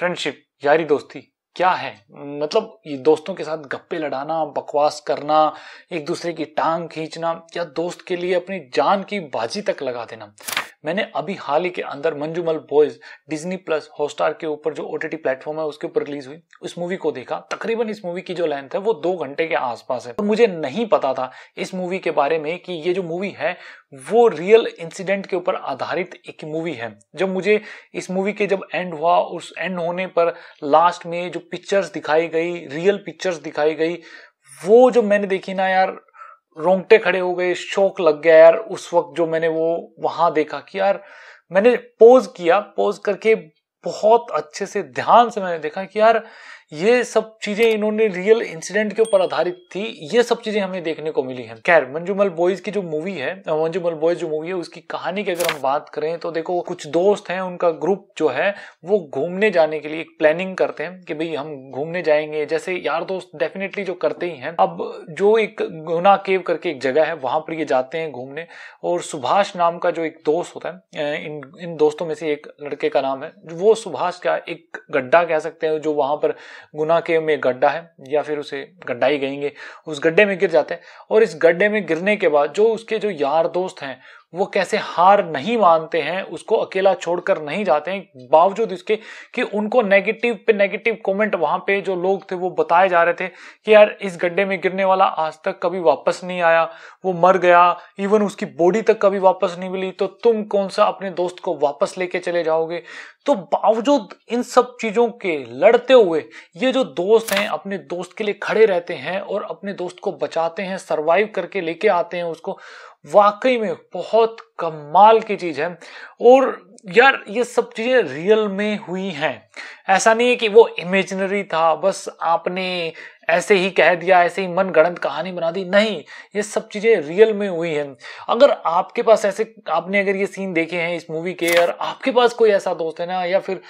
friendship यारी दोस्ती क्या है मतलब ये दोस्तों के साथ गप्पे लड़ाना बकवास करना एक दूसरे की टांग खींचना या दोस्त के लिए अपनी जान की बाजी तक लगा देना मैंने अभी हाल ही के अंदर Manjummel boys Disney plus Hotstar के ऊपर जो ओ टी प्लेटफॉर्म है उसके ऊपर रिलीज हुई उस मूवी को देखा तकरीबन इस मूवी की जो लेंथ है वो दो घंटे के आसपास है और मुझे नहीं पता था इस मूवी के बारे में कि ये जो मूवी है वो रियल इंसिडेंट के ऊपर आधारित एक मूवी है जब मुझे इस मूवी के जब एंड हुआ उस एंड होने पर लास्ट में जो पिक्चर्स दिखाई गई रियल पिक्चर्स दिखाई गई वो जो मैंने देखी ना यार रोंगटे खड़े हो गए शौक लग गया यार उस वक्त जो मैंने वो वहां देखा कि यार मैंने पोज किया पोज करके बहुत अच्छे से ध्यान से मैंने देखा कि यार ये सब चीजें इन्होंने रियल इंसिडेंट के ऊपर आधारित थी ये सब चीजें हमें देखने को मिली हैं खैर मंजूमल बॉयज की जो मूवी है मंजूमल बॉयज जो मूवी है उसकी कहानी की अगर हम बात करें तो देखो कुछ दोस्त हैं उनका ग्रुप जो है वो घूमने जाने के लिए एक प्लानिंग करते हैं कि भाई हम घूमने जाएंगे जैसे यार दोस्त डेफिनेटली जो करते ही हैं अब जो एक गुना केव करके एक जगह है वहां पर ये जाते हैं घूमने और सुभाष नाम का जो एक दोस्त होता है इन इन दोस्तों में से एक लड़के का नाम है वो सुभाष का एक गड्ढा कह सकते हैं जो वहां पर गुना के में गड्ढा है या फिर उसे गड्ढा ही उस गड्ढे में गिर जाते हैं और इस गड्ढे में गिरने के बाद जो उसके जो यार दोस्त हैं वो कैसे हार नहीं मानते हैं उसको अकेला छोड़कर नहीं जाते हैं बावजूद इसके कि उनको नेगेटिव पे नेगेटिव कमेंट वहां पे जो लोग थे वो बताए जा रहे थे कि यार इस गड्ढे में गिरने वाला आज तक कभी वापस नहीं आया वो मर गया इवन उसकी बॉडी तक कभी वापस नहीं मिली तो तुम कौन सा अपने दोस्त को वापस लेके चले जाओगे तो बावजूद इन सब चीजों के लड़ते हुए ये जो दोस्त हैं अपने दोस्त के लिए खड़े रहते हैं और अपने दोस्त को बचाते हैं सरवाइव करके लेके आते हैं उसको वाकई में बहुत कमाल की चीज़ है और यार ये सब चीज़ें रियल में हुई हैं ऐसा नहीं है कि वो इमेजनरी था बस आपने ऐसे ही कह दिया ऐसे ही मन गणत कहानी बना दी नहीं ये सब चीज़ें रियल में हुई हैं अगर आपके पास ऐसे आपने अगर ये सीन देखे हैं इस मूवी के और आपके पास कोई ऐसा दोस्त है ना या फिर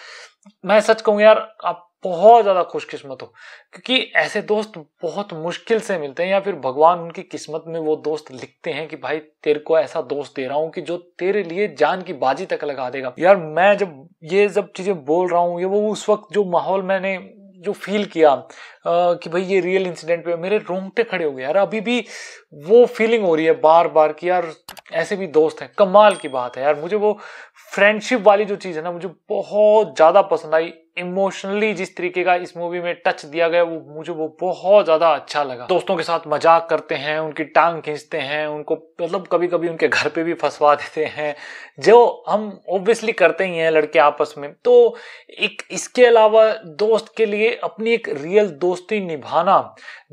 मैं सच कहूँ यार आप बहुत ज़्यादा खुशकिस्मत हो क्योंकि ऐसे दोस्त बहुत मुश्किल से मिलते हैं या फिर भगवान उनकी किस्मत में वो दोस्त लिखते हैं कि भाई तेरे को ऐसा दोस्त दे रहा हूँ कि जो तेरे लिए जान की बाजी तक लगा देगा यार मैं जब ये जब चीज़ें बोल रहा हूँ ये वो उस वक्त जो माहौल मैंने जो फील किया आ, कि भाई ये रियल इंसिडेंट पे मेरे रोंगटे खड़े हो गए यार अभी भी वो फीलिंग हो रही है बार बार कि यार ऐसे भी दोस्त हैं कमाल की बात है यार मुझे वो फ्रेंडशिप वाली जो चीज़ है ना मुझे बहुत ज़्यादा पसंद आई इमोशनली जिस तरीके का इस मूवी में टच दिया गया वो मुझे वो बहुत ज्यादा अच्छा लगा दोस्तों के साथ मजाक करते हैं उनकी टांग खींचते हैं उनको मतलब कभी कभी उनके घर पे भी फंसवा देते हैं जो हम ऑब्वियसली करते ही हैं लड़के आपस में तो एक इसके अलावा दोस्त के लिए अपनी एक रियल दोस्ती निभाना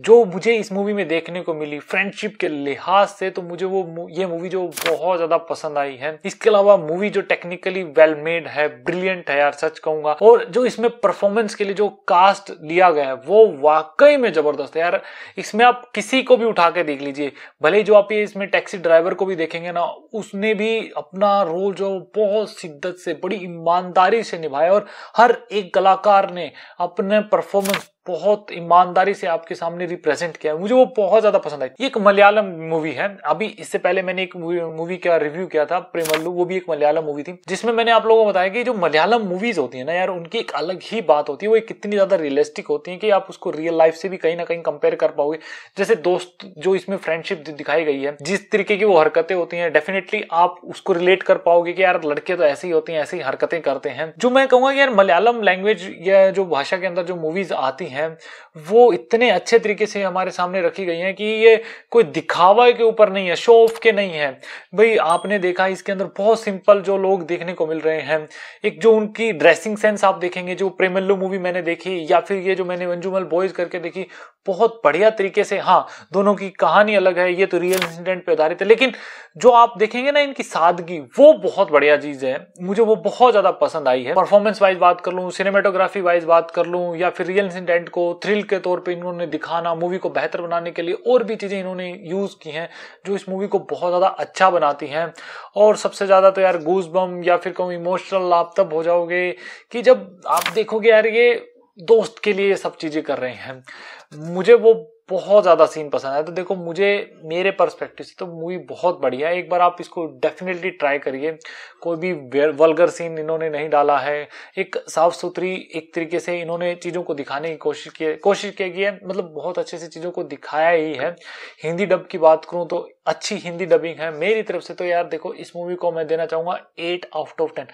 जो मुझे इस मूवी में देखने को मिली फ्रेंडशिप के लिहाज से तो मुझे वो ये मूवी जो बहुत ज्यादा पसंद आई है इसके अलावा मूवी जो टेक्निकली वेल मेड है ब्रिलियंट है यार सच कहूंगा और जो इसमें परफॉर्मेंस के लिए जो कास्ट लिया गया है वो वाकई में जबरदस्त है यार इसमें आप किसी को भी उठा के देख लीजिए भले जो आप ये इसमें टैक्सी ड्राइवर को भी देखेंगे ना उसने भी अपना रोल जो बहुत शिद्दत से बड़ी ईमानदारी से निभाया और हर एक कलाकार ने अपने परफॉर्मेंस बहुत ईमानदारी से आपके सामने रिप्रेजेंट किया है मुझे वो बहुत ज्यादा पसंद आई एक मलयालम मूवी है अभी इससे पहले मैंने एक मूवी का रिव्यू किया था प्रेमल्लू वो भी एक मलयालम मूवी थी जिसमें मैंने आप लोगों को बताया कि जो मलयालम मूवीज होती है ना यार उनकी एक अलग ही बात होती है वो कितनी ज्यादा रियलिस्टिक होती है कि आप उसको रियल लाइफ से भी कहीं ना कहीं कंपेयर कर पाओगे जैसे दोस्त जो इसमें फ्रेंडशिप दिखाई गई है जिस तरीके की वो हरकतें होती है डेफिनेटली आप उसको रिलेट कर पाओगे कि यार लड़के तो ऐसे ही होती हैं ऐसी हरकतें करते हैं जो मैं कहूँगा यार मलयालम लैंग्वेज या जो भाषा के अंदर जो मूवीज आती हैं हैं वो इतने अच्छे तरीके से हमारे सामने रखी गई हैं कि ये कोई दिखावा के ऊपर नहीं है शो ऑफ के नहीं है भाई आपने देखा इसके अंदर बहुत सिंपल जो लोग देखने को मिल रहे हैं एक जो उनकी ड्रेसिंग सेंस आप देखेंगे जो प्रेमल्लू मूवी मैंने देखी या फिर ये जो मैंने मंजूमल बॉयज करके देखी बहुत बढ़िया तरीके से हाँ दोनों की कहानी अलग है ये तो रियल इंसिडेंट पे आधारित है लेकिन जो आप देखेंगे ना इनकी सादगी वो बहुत बढ़िया चीज है मुझे वो बहुत ज्यादा पसंद आई है परफॉर्मेंस वाइज बात कर लू सिनेमेटोग्राफी वाइज बात कर लू या फिर रियल इंसिडेंट कंटेंट को थ्रिल के तौर पे इन्होंने दिखाना मूवी को बेहतर बनाने के लिए और भी चीज़ें इन्होंने यूज़ की हैं जो इस मूवी को बहुत ज़्यादा अच्छा बनाती हैं और सबसे ज़्यादा तो यार गूज बम या फिर कहूँ इमोशनल आप तब हो जाओगे कि जब आप देखोगे यार ये दोस्त के लिए सब चीज़ें कर रहे हैं मुझे वो बहुत ज़्यादा सीन पसंद आया तो देखो मुझे मेरे पर्सपेक्टिव से तो मूवी बहुत बढ़िया है एक बार आप इसको डेफिनेटली ट्राई करिए कोई भी वल्गर सीन इन्होंने नहीं डाला है एक साफ सुथरी एक तरीके से इन्होंने चीज़ों को दिखाने की कोशिश की कोशिश की है मतलब बहुत अच्छे से चीज़ों को दिखाया ही है हिंदी डब की बात करूँ तो अच्छी हिंदी डबिंग है मेरी तरफ से तो यार देखो इस मूवी को मैं देना चाहूंगा एट आउट ऑफ टेन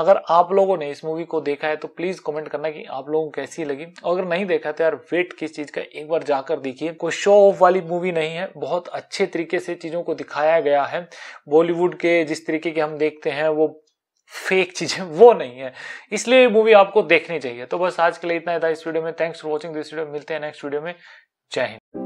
अगर आप लोगों ने इस मूवी को देखा है तो प्लीज कमेंट करना कि आप लोगों को कैसी लगी और अगर नहीं देखा तो यार वेट किस चीज का एक बार जाकर देखिए कोई शो ऑफ वाली मूवी नहीं है बहुत अच्छे तरीके से चीजों को दिखाया गया है बॉलीवुड के जिस तरीके के हम देखते हैं वो फेक चीजें वो नहीं है इसलिए मूवी आपको देखनी चाहिए तो बस आज के लिए इतना था इस वीडियो में thanks for watching this video मिलते हैं नेक्स्ट वीडियो में जय हिंद